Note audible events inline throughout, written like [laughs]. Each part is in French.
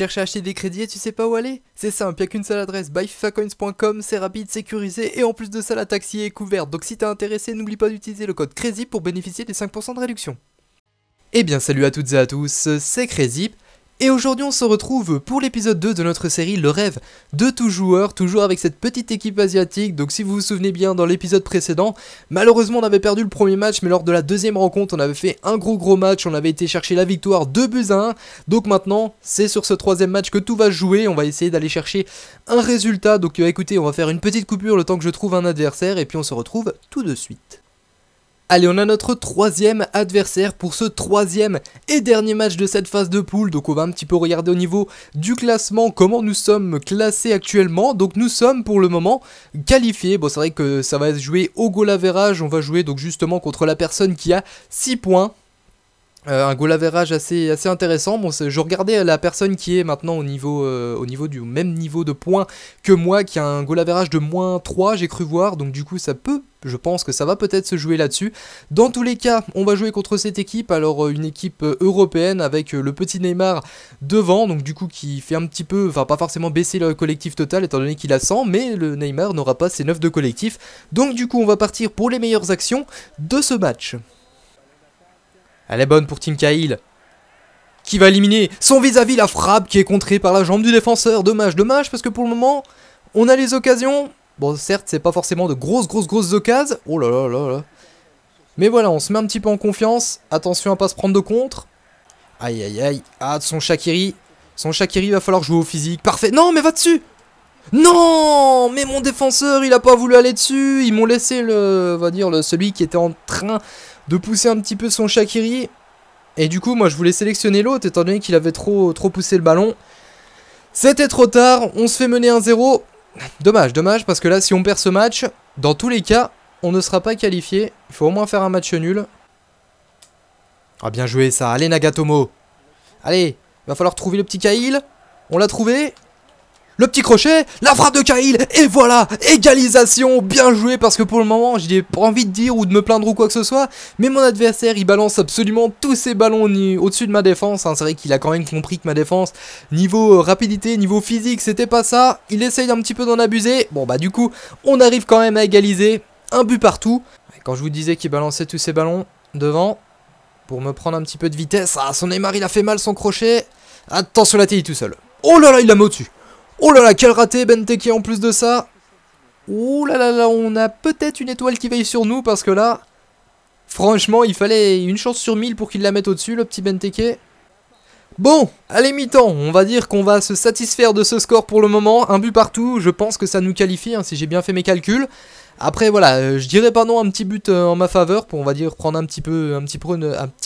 cherches à acheter des crédits et tu sais pas où aller C'est simple, n'y a qu'une seule adresse, buyfifacoins.com, c'est rapide, sécurisé et en plus de ça la taxi est couverte. Donc si t'es intéressé, n'oublie pas d'utiliser le code CRAZY pour bénéficier des 5% de réduction. Eh bien salut à toutes et à tous, c'est CRAZY. Et aujourd'hui on se retrouve pour l'épisode 2 de notre série Le rêve de tout joueur, toujours avec cette petite équipe asiatique, donc si vous vous souvenez bien dans l'épisode précédent, malheureusement on avait perdu le premier match, mais lors de la deuxième rencontre on avait fait un gros gros match, on avait été chercher la victoire 2 buts à 1, donc maintenant c'est sur ce troisième match que tout va jouer, on va essayer d'aller chercher un résultat, donc euh, écoutez on va faire une petite coupure le temps que je trouve un adversaire, et puis on se retrouve tout de suite. Allez, on a notre troisième adversaire pour ce troisième et dernier match de cette phase de poule. Donc on va un petit peu regarder au niveau du classement comment nous sommes classés actuellement. Donc nous sommes pour le moment qualifiés. Bon, c'est vrai que ça va se jouer au goal average. On va jouer donc justement contre la personne qui a 6 points. Euh, un goal average assez, assez intéressant. Bon, je regardais la personne qui est maintenant au niveau, euh, au niveau du même niveau de points que moi, qui a un goal average de moins 3, j'ai cru voir. Donc du coup, ça peut je pense que ça va peut-être se jouer là-dessus. Dans tous les cas, on va jouer contre cette équipe, alors euh, une équipe euh, européenne avec euh, le petit Neymar devant, donc du coup qui fait un petit peu, enfin pas forcément baisser le collectif total étant donné qu'il a 100, mais le Neymar n'aura pas ses 9 de collectif. Donc du coup on va partir pour les meilleures actions de ce match. Elle est bonne pour Tim Cahill, qui va éliminer son vis-à-vis -vis la frappe qui est contrée par la jambe du défenseur. Dommage, dommage, parce que pour le moment, on a les occasions, Bon, certes, c'est pas forcément de grosses, grosses, grosses occasions. Oh là là là là. Mais voilà, on se met un petit peu en confiance. Attention à pas se prendre de contre. Aïe, aïe, aïe. Ah, son Shakiri. Son Shakiri, va falloir jouer au physique. Parfait. Non, mais va dessus non Mais mon défenseur, il a pas voulu aller dessus. Ils m'ont laissé le, va dire, le, celui qui était en train de pousser un petit peu son Shakiri. Et du coup, moi, je voulais sélectionner l'autre, étant donné qu'il avait trop, trop poussé le ballon. C'était trop tard. On se fait mener 1-0. Dommage, dommage, parce que là, si on perd ce match, dans tous les cas, on ne sera pas qualifié. Il faut au moins faire un match nul. Ah, bien joué ça. Allez, Nagatomo. Allez, il va falloir trouver le petit Kail. On l'a trouvé le petit crochet, la frappe de Kyle, et voilà, égalisation, bien joué, parce que pour le moment, j'ai pas envie de dire ou de me plaindre ou quoi que ce soit, mais mon adversaire, il balance absolument tous ses ballons au-dessus de ma défense, hein. c'est vrai qu'il a quand même compris que ma défense, niveau euh, rapidité, niveau physique, c'était pas ça, il essaye un petit peu d'en abuser, bon bah du coup, on arrive quand même à égaliser, un but partout, quand je vous disais qu'il balançait tous ses ballons devant, pour me prendre un petit peu de vitesse, ah son Neymar il a fait mal son crochet, attention la télé tout seul, oh là là il l'a met au-dessus Oh là là, quel raté Benteke en plus de ça Oh là là là, on a peut-être une étoile qui veille sur nous parce que là, franchement, il fallait une chance sur 1000 pour qu'il la mette au-dessus, le petit Benteke. Bon, allez mi-temps, on va dire qu'on va se satisfaire de ce score pour le moment, un but partout, je pense que ça nous qualifie hein, si j'ai bien fait mes calculs. Après voilà, euh, je dirais pas non un petit but euh, en ma faveur pour on va dire prendre un petit peu, un petit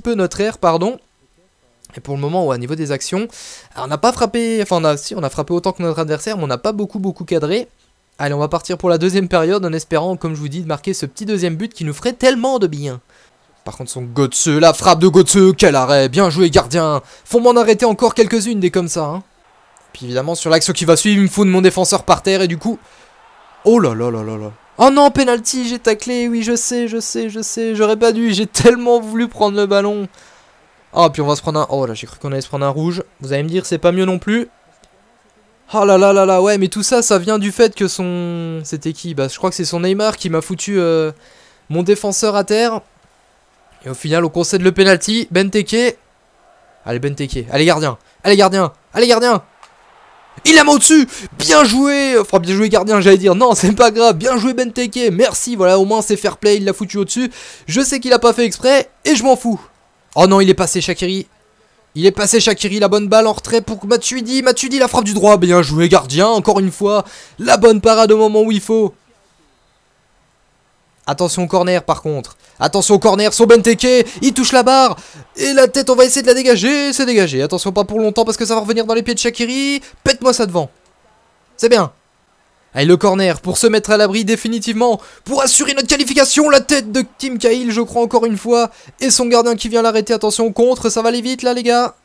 peu notre air, pardon. Et pour le moment, au niveau des actions, euh, on n'a pas frappé, enfin on a, si, on a frappé autant que notre adversaire, mais on n'a pas beaucoup beaucoup cadré. Allez, on va partir pour la deuxième période en espérant, comme je vous dis, de marquer ce petit deuxième but qui nous ferait tellement de bien. Par contre, son Gotze, la frappe de Gotze, quel arrêt, bien joué gardien. Faut m'en arrêter encore quelques-unes des comme ça. Hein. Puis évidemment, sur l'action qui va suivre, il me faut de mon défenseur par terre et du coup... Oh là là là là là. Oh non, penalty, j'ai taclé, oui je sais, je sais, je sais, j'aurais pas dû, j'ai tellement voulu prendre le ballon. Ah, puis on va se prendre un... Oh là, j'ai cru qu'on allait se prendre un rouge. Vous allez me dire, c'est pas mieux non plus. Ah oh là là là là, ouais, mais tout ça, ça vient du fait que son... C'était qui Bah, je crois que c'est son Neymar qui m'a foutu euh, mon défenseur à terre. Et au final, on concède le penalty. Benteke. Allez, Benteke. Allez, gardien. Allez, gardien. Allez, gardien. Il a met au-dessus. Bien joué. Enfin, bien joué, gardien, j'allais dire. Non, c'est pas grave. Bien joué, Benteke. Merci. Voilà, au moins, c'est fair play. Il l'a foutu au-dessus. Je sais qu'il a pas fait exprès. Et je m'en fous. Oh non, il est passé Shakiri. Il est passé Shakiri, la bonne balle en retrait pour Matuidi. Matuidi, la frappe du droit. Bien joué, gardien, encore une fois. La bonne parade au moment où il faut. Attention corner par contre. Attention corner, Benteke. il touche la barre. Et la tête, on va essayer de la dégager. C'est dégagé. Attention pas pour longtemps parce que ça va revenir dans les pieds de Shakiri. Pète-moi ça devant. C'est bien. Allez, le corner pour se mettre à l'abri définitivement, pour assurer notre qualification, la tête de Tim Cahill, je crois, encore une fois. Et son gardien qui vient l'arrêter, attention, contre, ça va aller vite là, les gars.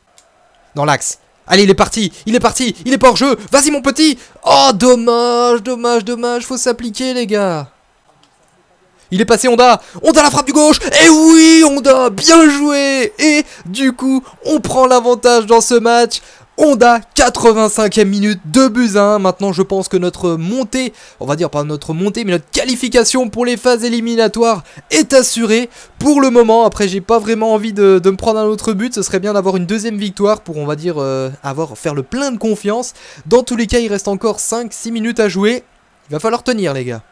Dans l'axe. Allez, il est parti, il est parti, il est pas hors jeu. Vas-y, mon petit. Oh, dommage, dommage, dommage, faut s'appliquer, les gars. Il est passé Honda Honda la frappe du gauche Et oui Honda Bien joué Et du coup, on prend l'avantage dans ce match Honda, 85e minute, de buts 1. Maintenant, je pense que notre montée, on va dire pas notre montée, mais notre qualification pour les phases éliminatoires est assurée. Pour le moment, après, j'ai pas vraiment envie de, me prendre un autre but. Ce serait bien d'avoir une deuxième victoire pour, on va dire, euh, avoir faire le plein de confiance. Dans tous les cas, il reste encore 5-6 minutes à jouer. Il va falloir tenir, les gars.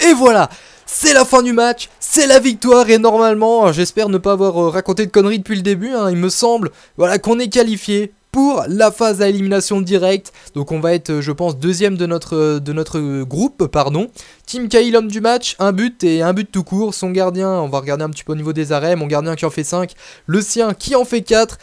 Et voilà c'est la fin du match, c'est la victoire et normalement, euh, j'espère ne pas avoir euh, raconté de conneries depuis le début, hein, il me semble voilà, qu'on est qualifié pour la phase à élimination directe. Donc on va être, euh, je pense, deuxième de notre, de notre groupe, pardon. Team K.I. l'homme du match, un but et un but tout court. Son gardien, on va regarder un petit peu au niveau des arrêts, mon gardien qui en fait 5, le sien qui en fait 4.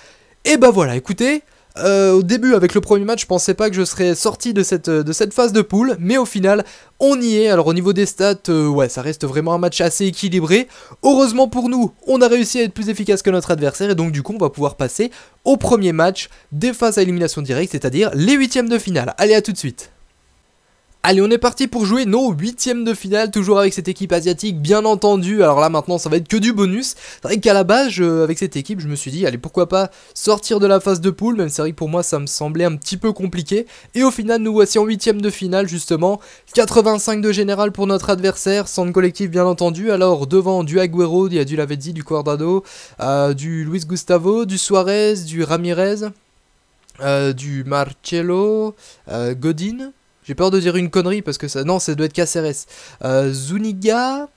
Et bah voilà, écoutez, euh, au début, avec le premier match, je pensais pas que je serais sorti de cette, euh, de cette phase de poule, mais au final, on y est. Alors au niveau des stats, euh, ouais, ça reste vraiment un match assez équilibré. Heureusement pour nous, on a réussi à être plus efficace que notre adversaire, et donc du coup, on va pouvoir passer au premier match des phases à élimination directe, c'est-à-dire les huitièmes de finale. Allez, à tout de suite Allez, on est parti pour jouer nos huitièmes de finale, toujours avec cette équipe asiatique, bien entendu. Alors là, maintenant, ça va être que du bonus. C'est vrai qu'à la base, euh, avec cette équipe, je me suis dit, allez, pourquoi pas sortir de la phase de poule, même c'est vrai que pour moi, ça me semblait un petit peu compliqué. Et au final, nous voici en huitièmes de finale, justement. 85 de général pour notre adversaire, centre collectif, bien entendu. Alors, devant du Agüero, il y a du Lavezzi, du cordado euh, du Luis Gustavo, du Suarez, du Ramirez, euh, du Marcello, Godin... J'ai peur de dire une connerie parce que ça. Non, ça doit être KCRS. Euh, Zuniga,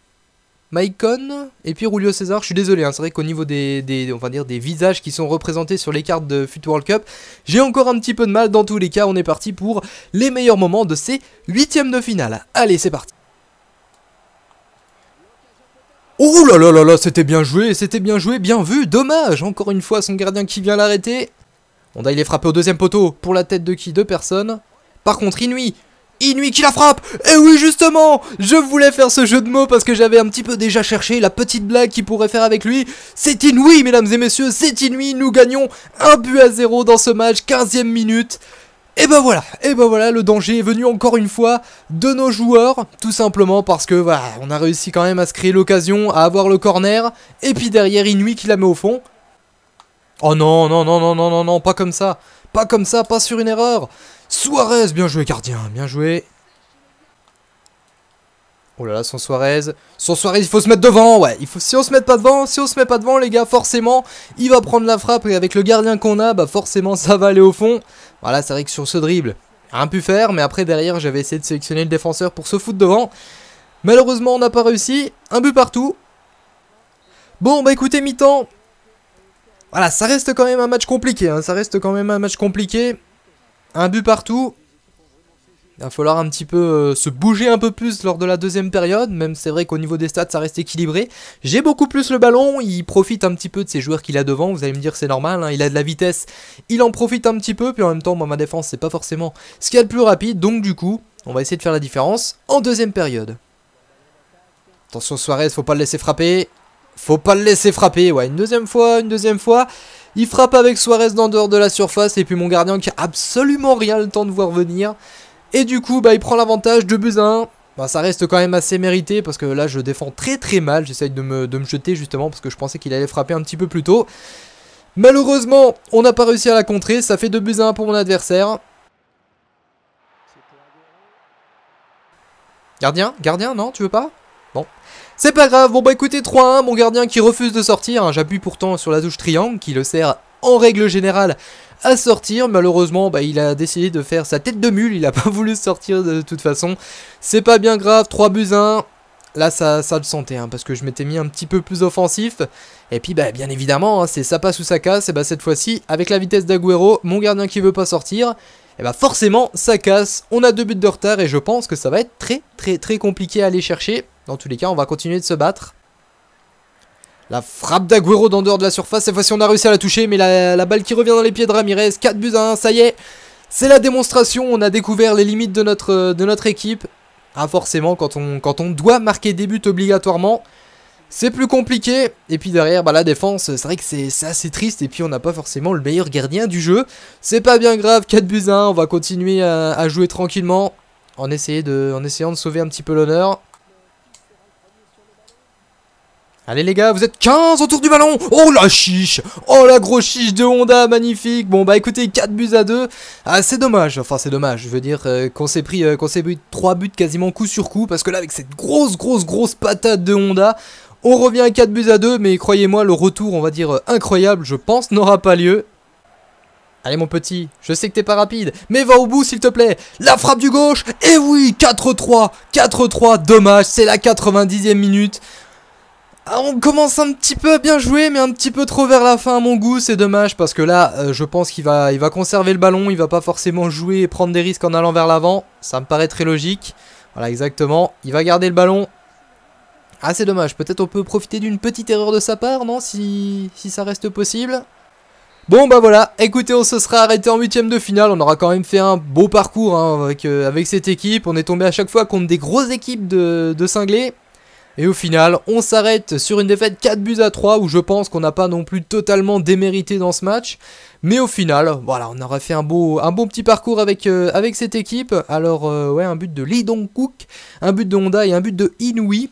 Maicon et puis Julio César. Je suis désolé, hein, c'est vrai qu'au niveau des, on dire, des visages qui sont représentés sur les cartes de Future World Cup, j'ai encore un petit peu de mal. Dans tous les cas, on est parti pour les meilleurs moments de ces huitièmes de finale. Allez, c'est parti. Oh là là là là, c'était bien joué, c'était bien joué, bien vu, dommage, encore une fois son gardien qui vient l'arrêter. a il est frappé au deuxième poteau, pour la tête de qui Deux personnes. Par contre, Inui, Inuit qui la frappe Et eh oui justement Je voulais faire ce jeu de mots parce que j'avais un petit peu déjà cherché la petite blague qu'il pourrait faire avec lui. C'est Inui mesdames et messieurs, c'est Inui, nous gagnons un but à zéro dans ce match, 15ème minute. Et ben voilà, et ben voilà, le danger est venu encore une fois de nos joueurs, tout simplement parce que voilà, on a réussi quand même à se créer l'occasion, à avoir le corner, et puis derrière Inui qui la met au fond. Oh non, non, non, non, non, non, non, pas comme ça pas comme ça, pas sur une erreur. Suarez, bien joué gardien, bien joué. Oh là là, son Suarez. Son Suarez, il faut se mettre devant, ouais. Il faut, si on se met pas devant, si on se met pas devant, les gars, forcément, il va prendre la frappe. Et avec le gardien qu'on a, bah forcément, ça va aller au fond. Voilà, c'est vrai que sur ce dribble, rien pu faire. Mais après, derrière, j'avais essayé de sélectionner le défenseur pour se foutre devant. Malheureusement, on n'a pas réussi. Un but partout. Bon, bah écoutez, mi-temps, voilà, ça reste quand même un match compliqué. Hein. ça reste quand même un match compliqué. Un but partout. Il va falloir un petit peu euh, se bouger un peu plus lors de la deuxième période, même c'est vrai qu'au niveau des stats ça reste équilibré. J'ai beaucoup plus le ballon, il profite un petit peu de ses joueurs qu'il a devant, vous allez me dire c'est normal, hein. il a de la vitesse, il en profite un petit peu, puis en même temps moi ma défense c'est pas forcément ce qu'il y a de plus rapide, donc du coup on va essayer de faire la différence en deuxième période. Attention Suarez, faut pas le laisser frapper, faut pas le laisser frapper, ouais, une deuxième fois, une deuxième fois. Il frappe avec Suarez d'en dehors de la surface et puis mon gardien qui a absolument rien le temps de voir venir. Et du coup, bah, il prend l'avantage, de buts 1. Bah, ça reste quand même assez mérité parce que là, je défends très très mal. J'essaye de me, de me jeter justement parce que je pensais qu'il allait frapper un petit peu plus tôt. Malheureusement, on n'a pas réussi à la contrer. Ça fait 2 buts 1 pour mon adversaire. Gardien Gardien, non Tu veux pas c'est pas grave, bon bah écoutez 3-1, mon gardien qui refuse de sortir, hein, j'appuie pourtant sur la douche triangle qui le sert en règle générale à sortir. Malheureusement, bah, il a décidé de faire sa tête de mule. Il a [laughs] pas voulu sortir de toute façon. C'est pas bien grave. 3 buts 1. Là, ça, ça le sentait, hein, parce que je m'étais mis un petit peu plus offensif. Et puis, bah, bien évidemment, hein, c'est ça passe ou ça casse. Et bah, cette fois-ci, avec la vitesse d'Aguero, mon gardien qui veut pas sortir, et bah, forcément, ça casse. On a deux buts de retard et je pense que ça va être très, très, très compliqué à aller chercher. Dans tous les cas, on va continuer de se battre. La frappe d'Aguero d'en dehors de la surface. Cette fois-ci, on a réussi à la toucher, mais la, balle qui revient dans les pieds de Ramirez. 4 buts à 1, ça y est. C'est la démonstration. On a découvert les limites de notre, de notre équipe. Ah, forcément, quand on, quand on doit marquer des buts obligatoirement, c'est plus compliqué. Et puis derrière, bah, la défense, c'est vrai que c'est assez triste. Et puis on n'a pas forcément le meilleur gardien du jeu. C'est pas bien grave, 4 buts à 1. On va continuer à, jouer tranquillement en, de, en essayant de sauver un petit peu l'honneur. Allez les gars, vous êtes 15 autour du ballon Oh la chiche Oh la grosse chiche de Honda, magnifique Bon bah écoutez, 4 buts à 2, ah, c'est dommage, enfin c'est dommage, je veux dire euh, qu'on s'est pris, euh, qu'on s'est 3 buts quasiment coup sur coup, parce que là avec cette grosse grosse grosse patate de Honda, on revient à 4 buts à 2, mais croyez-moi, le retour, on va dire, euh, incroyable, je pense, n'aura pas lieu. Allez mon petit, je sais que t'es pas rapide, mais va au bout s'il te plaît. La frappe du gauche, et eh oui, 4-3, 4-3, dommage, c'est la 90e minute. Ah, on commence un petit peu à bien jouer, mais un petit peu trop vers la fin à mon goût, c'est dommage, parce que là, euh, je pense qu'il va, il va conserver le ballon, il va pas forcément jouer et prendre des risques en allant vers l'avant, ça me paraît très logique. Voilà, exactement, il va garder le ballon. Ah, c'est dommage, peut-être on peut profiter d'une petite erreur de sa part, non, si, ça reste possible Bon bah voilà, écoutez on se sera arrêté en huitième de finale, on aura quand même fait un beau parcours hein, avec, euh, avec, cette équipe, on est tombé à chaque fois contre des grosses équipes de, de cinglés, et au final, on s'arrête sur une défaite 4 buts à 3 où je pense qu'on n'a pas non plus totalement démérité dans ce match. Mais au final, voilà, on aurait fait un beau, un petit parcours avec, euh, avec cette équipe. Alors, euh, ouais, un but de Lee Dong kook un but de Honda et un but de Inouï.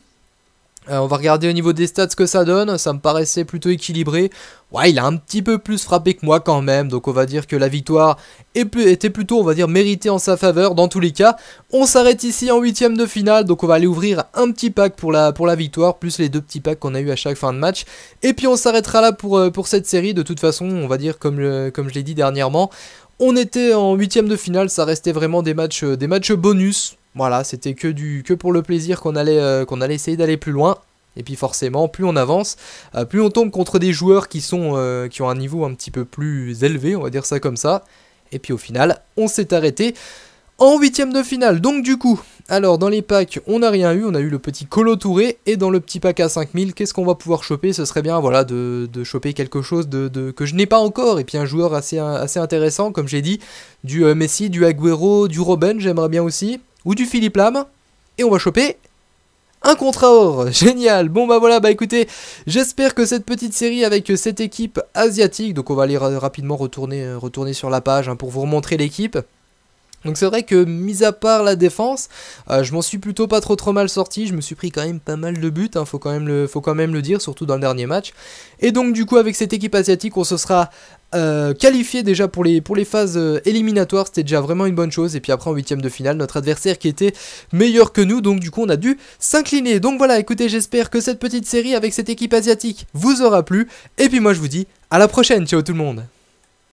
Euh, on va regarder au niveau des stats ce que ça donne, ça me paraissait plutôt équilibré. Ouais, il a un petit peu plus frappé que moi quand même, donc on va dire que la victoire était plutôt, on va dire, méritée en sa faveur dans tous les cas. On s'arrête ici en huitième de finale, donc on va aller ouvrir un petit pack pour la, pour la victoire, plus les deux petits packs qu'on a eu à chaque fin de match. Et puis on s'arrêtera là pour, euh, pour cette série, de toute façon, on va dire, comme, comme je l'ai dit dernièrement, on était en huitième de finale, ça restait vraiment des matchs, euh, des matchs bonus, voilà, c'était que, du, que pour le plaisir qu'on allait, euh, allait essayer d'aller plus loin. Et puis forcément, plus on avance, euh, plus on tombe contre des joueurs qui, sont, euh, qui ont un niveau un petit peu plus élevé, on va dire ça comme ça. Et puis au final, on s'est arrêté en huitième de finale. Donc du coup, alors dans les packs, on n'a rien eu, on a eu le petit Colo Touré, et dans le petit pack à 5000, qu'est-ce qu'on va pouvoir choper Ce serait bien voilà, de, choper quelque chose de, que je n'ai pas encore, et puis un joueur assez, assez intéressant, comme j'ai dit, du Messi, du Agüero, du Robben, j'aimerais bien aussi ou du Philippe Lam, et on va choper un contrat or, [laughs] génial Bon bah voilà, bah écoutez, j'espère que cette petite série avec cette équipe asiatique, donc on va aller rapidement retourner, euh, retourner sur la page hein, pour vous remontrer l'équipe, donc c'est vrai que, mis à part la défense, euh, je m'en suis plutôt pas trop trop mal sorti. Je me suis pris quand même pas mal de buts, hein. faut, quand même le, faut quand même le dire, surtout dans le dernier match. Et donc du coup, avec cette équipe asiatique, on se sera euh, qualifié déjà pour les, pour les phases euh, éliminatoires. C'était déjà vraiment une bonne chose. Et puis après, en huitième de finale, notre adversaire qui était meilleur que nous, donc du coup, on a dû s'incliner. Donc voilà, écoutez, j'espère que cette petite série avec cette équipe asiatique vous aura plu. Et puis moi, je vous dis à la prochaine. Ciao tout le monde